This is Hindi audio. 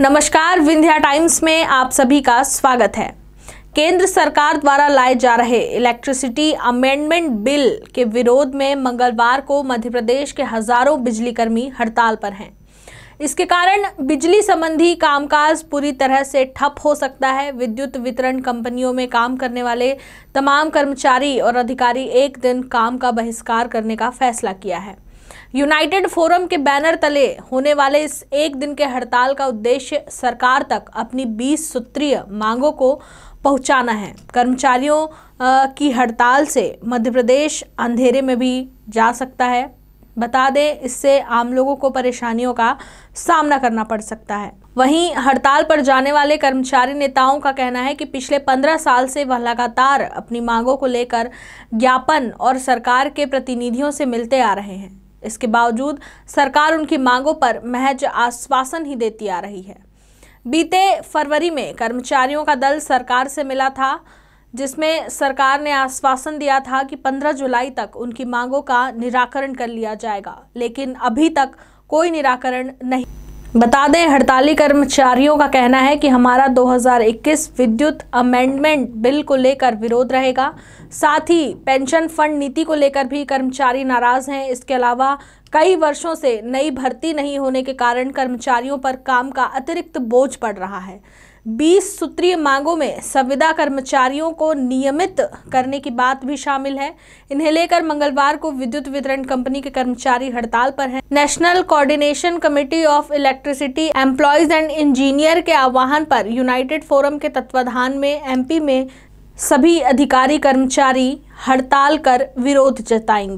नमस्कार विंध्या टाइम्स में आप सभी का स्वागत है केंद्र सरकार द्वारा लाए जा रहे इलेक्ट्रिसिटी अमेंडमेंट बिल के विरोध में मंगलवार को मध्य प्रदेश के हजारों बिजली कर्मी हड़ताल पर हैं इसके कारण बिजली संबंधी कामकाज पूरी तरह से ठप हो सकता है विद्युत वितरण कंपनियों में काम करने वाले तमाम कर्मचारी और अधिकारी एक दिन काम का बहिष्कार करने का फैसला किया है यूनाइटेड फोरम के बैनर तले होने वाले इस एक दिन के हड़ताल का उद्देश्य सरकार तक अपनी बीस सूत्रीय मांगों को पहुंचाना है कर्मचारियों की हड़ताल से मध्य प्रदेश अंधेरे में भी जा सकता है बता दें इससे आम लोगों को परेशानियों का सामना करना पड़ सकता है वहीं हड़ताल पर जाने वाले कर्मचारी नेताओं का कहना है कि पिछले पंद्रह साल से वह लगातार अपनी मांगों को लेकर ज्ञापन और सरकार के प्रतिनिधियों से मिलते आ रहे हैं इसके बावजूद सरकार उनकी मांगों पर महज आश्वासन ही देती आ रही है बीते फरवरी में कर्मचारियों का दल सरकार से मिला था जिसमें सरकार ने आश्वासन दिया था कि 15 जुलाई तक उनकी मांगों का निराकरण कर लिया जाएगा लेकिन अभी तक कोई निराकरण नहीं बता दें हड़ताली कर्मचारियों का कहना है कि हमारा 2021 विद्युत अमेंडमेंट बिल को लेकर विरोध रहेगा साथ ही पेंशन फंड नीति को लेकर भी कर्मचारी नाराज हैं इसके अलावा कई वर्षों से नई भर्ती नहीं होने के कारण कर्मचारियों पर काम का अतिरिक्त बोझ पड़ रहा है बीस सूत्रीय मांगों में संविदा कर्मचारियों को नियमित करने की बात भी शामिल है इन्हें लेकर मंगलवार को विद्युत वितरण कंपनी के कर्मचारी हड़ताल पर हैं national coordination committee of electricity employees and engineer के आह्वान पर यूनाइटेड फोरम के तत्वाधान में एमपी में सभी अधिकारी कर्मचारी हड़ताल कर विरोध जताएंगे